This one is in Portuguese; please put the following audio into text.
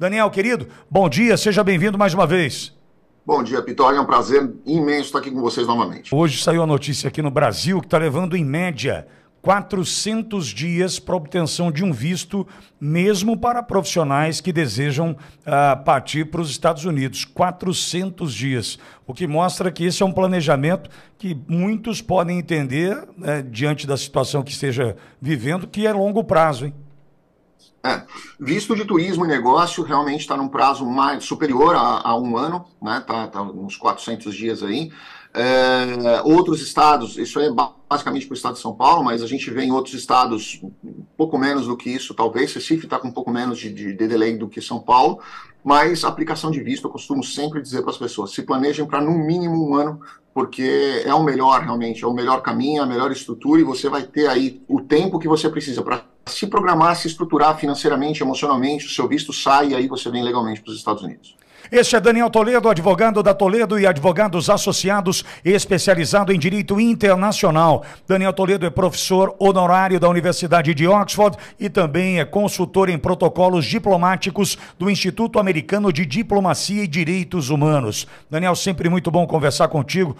Daniel, querido, bom dia, seja bem-vindo mais uma vez. Bom dia, Pitor. É um prazer imenso estar aqui com vocês novamente. Hoje saiu a notícia aqui no Brasil que está levando, em média, 400 dias para obtenção de um visto, mesmo para profissionais que desejam uh, partir para os Estados Unidos. 400 dias. O que mostra que esse é um planejamento que muitos podem entender, né, diante da situação que esteja vivendo, que é longo prazo, hein? É. Visto de turismo e negócio, realmente está num prazo mais superior a, a um ano, né? Tá, tá, uns 400 dias aí. É, outros estados, isso é basicamente para o estado de São Paulo, mas a gente vê em outros estados um pouco menos do que isso, talvez. Recife está com um pouco menos de, de, de delay do que São Paulo, mas aplicação de visto, eu costumo sempre dizer para as pessoas, se planejem para no mínimo um ano, porque é o melhor realmente, é o melhor caminho, é a melhor estrutura e você vai ter aí o tempo que você precisa para se programar, se estruturar financeiramente, emocionalmente, o seu visto sai e aí você vem legalmente para os Estados Unidos. Este é Daniel Toledo, advogado da Toledo e advogados associados, especializado em direito internacional. Daniel Toledo é professor honorário da Universidade de Oxford e também é consultor em protocolos diplomáticos do Instituto Americano Americano de Diplomacia e Direitos Humanos. Daniel, sempre muito bom conversar contigo.